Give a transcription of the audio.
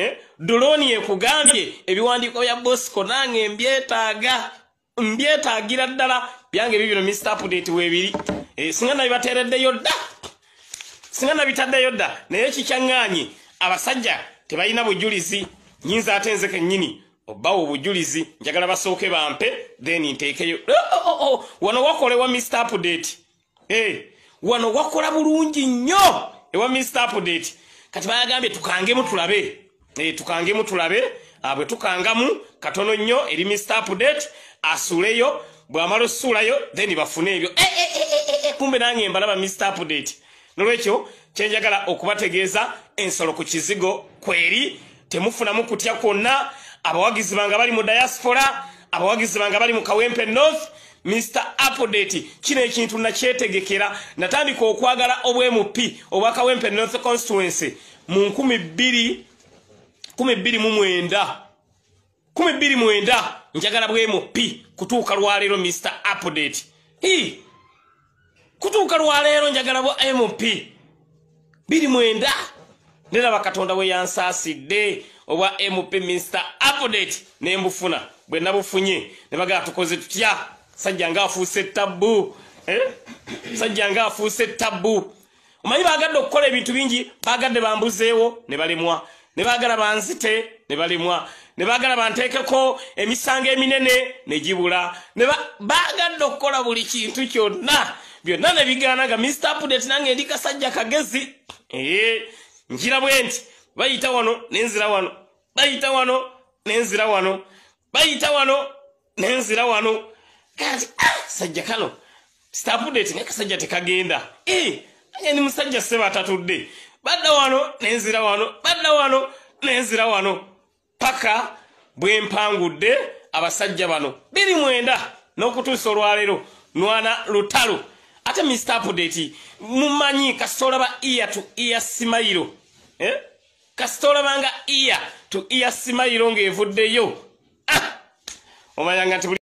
Eh? duloni ekugambye ebiwandiiko bya bosco nange mbyetaaga mbyetaagira ddala byange bibino mr update webiri eh, singa nabibateereddeyo dda singa nabitaddeyo dda naye kikyaŋŋaanye abasajja tebalina bujulizi nyinza ate nze kennyini obbawo obujulizi njagala basooke bampe then nteekeyo oh, oh, oh, wano wakolewa mr update ee eh, wano wakola bulungi nnyo ewa mr update kati bayagambye tukangemu tulabe tukangemu tulabe ah, bwe tukangamu katono nnyo eri mr update asuleyo bwamala osuulayo then bafune ebyo eh, eh, eh, kumbe nange mbalaba mr update nolwekyo kyenjagala okubategeeza ensolo ku kizigo kweri temufunamu kutya kwonna abawagizi banga bali mu diaspora abawagizi banga bali mu kawempe north mr apodate kino ekintu nakyetegekera natandika okwagala obwemupi obwa kawempe north constituency mu nkumi bbiri kumi bbiri mu mwenda kumi bbiri mwenda njagala bwemu pi kutuuka lwaleero mr apdate i kutuuka lwaleero njagala bwa mp bbiri mwenda neraba katonda bwe yansaasidde obwa mp mr apdate nembufuna bwe nabufunye ne bagala tukoze tutya sajja ngaafuuse ttabbu eh? sajja ngaafuuse ttabbu omanyi baagadde okukola ebintu bingi baagadde bambuzeewo ne balemwa ne baagala banzite ne balimwa ne baagala banteekeko emisango eminene ne gibula baagadde okukola buli kintu kyonna byonna ne bigaana nga mit update nange ndi kasajja kagezi ee nkira bwe nti bayita wano nenzira wano bayita wano nenzira wano bayita wano nenzira wano kati ah, sajja kano mit update nga kasajja tekagenda ee ndi musajja sebatatudde badda wano nenzira wano badda wano nenzira wano paka bwe mpangudde abasajja bano biri mwenda n'okutuusa olwaleero nwana lutalo ate mr apudeti mumanyi kasitolaba iya tu iya simairo eh? kasitolabanga iya tu iya simairo ng'evuddeyo ah! omanyanga nti